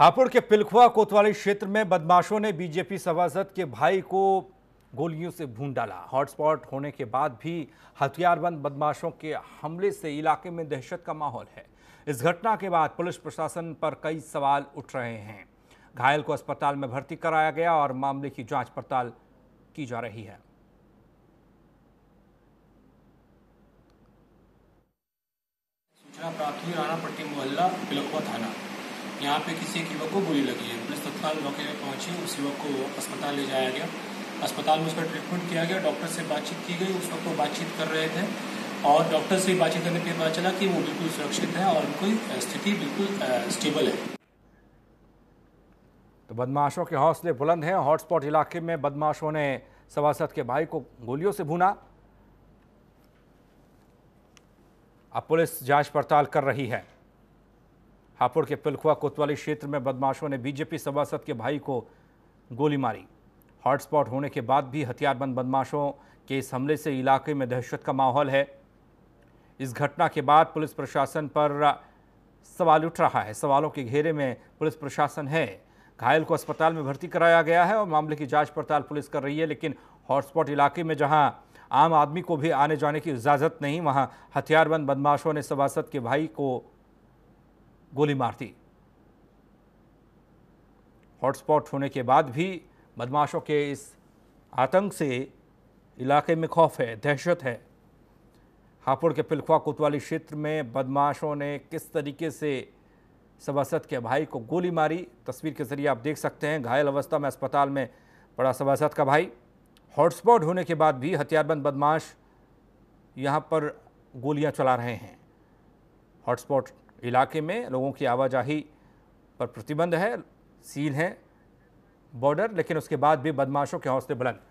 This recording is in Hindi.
हापुड़ के पिलखुआ कोतवाली क्षेत्र में बदमाशों ने बीजेपी सभासद के भाई को गोलियों से भून डाला हॉटस्पॉट होने के बाद भी हथियारबंद बदमाशों के हमले से इलाके में दहशत का माहौल है इस घटना के बाद पुलिस प्रशासन पर कई सवाल उठ रहे हैं घायल को अस्पताल में भर्ती कराया गया और मामले की जांच पड़ताल की जा रही है सूचना प्राप्त हुई राना पट्टी मोहल्ला पिलखुआ थाना यहाँ पे किसी एक युवक को गोली लगी है पुलिस तत्काल मौके पर पहुंची उस युवक को अस्पताल ले जाया गया अस्पताल में उसका ट्रीटमेंट किया गया डॉक्टर से बातचीत की गई उस वक्त वो बातचीत कर रहे थे और डॉक्टर से बातचीत करने के बाद चला कि वो बिल्कुल सुरक्षित है और उनकी स्थिति बिल्कुल स्टेबल है तो बदमाशों के हौसले बुलंद हैं हॉटस्पॉट इलाके में बदमाशों ने सभासद के भाई को गोलियों से भूना अब पुलिस जांच पड़ताल कर रही है हापुड़ के पिलखुआ कोतवाली क्षेत्र में बदमाशों ने बीजेपी सभासद के भाई को गोली मारी हॉटस्पॉट होने के बाद भी हथियारबंद बदमाशों के इस हमले से इलाके में दहशत का माहौल है इस घटना के बाद पुलिस प्रशासन पर सवाल उठ रहा है सवालों के घेरे में पुलिस प्रशासन है घायल को अस्पताल में भर्ती कराया गया है और मामले की जांच पड़ताल पुलिस कर रही है लेकिन हॉटस्पॉट इलाके में जहां आम आदमी को भी आने जाने की इजाज़त नहीं वहां हथियारबंद बदमाशों ने सभासद के भाई को गोली मार दी हॉटस्पॉट होने के बाद भी बदमाशों के इस आतंक से इलाके में खौफ है दहशत है हापुड़ के पिलखुआ कोतवाली क्षेत्र में बदमाशों ने किस तरीके से सभासद के भाई को गोली मारी तस्वीर के ज़रिए आप देख सकते हैं घायल अवस्था में अस्पताल में पड़ा सभासद का भाई हॉटस्पॉट होने के बाद भी हथियारबंद बदमाश यहाँ पर गोलियाँ चला रहे हैं हॉटस्पॉट इलाके में लोगों की आवाजाही पर प्रतिबंध है सील है बॉर्डर लेकिन उसके बाद भी बदमाशों के हौसले बुलंद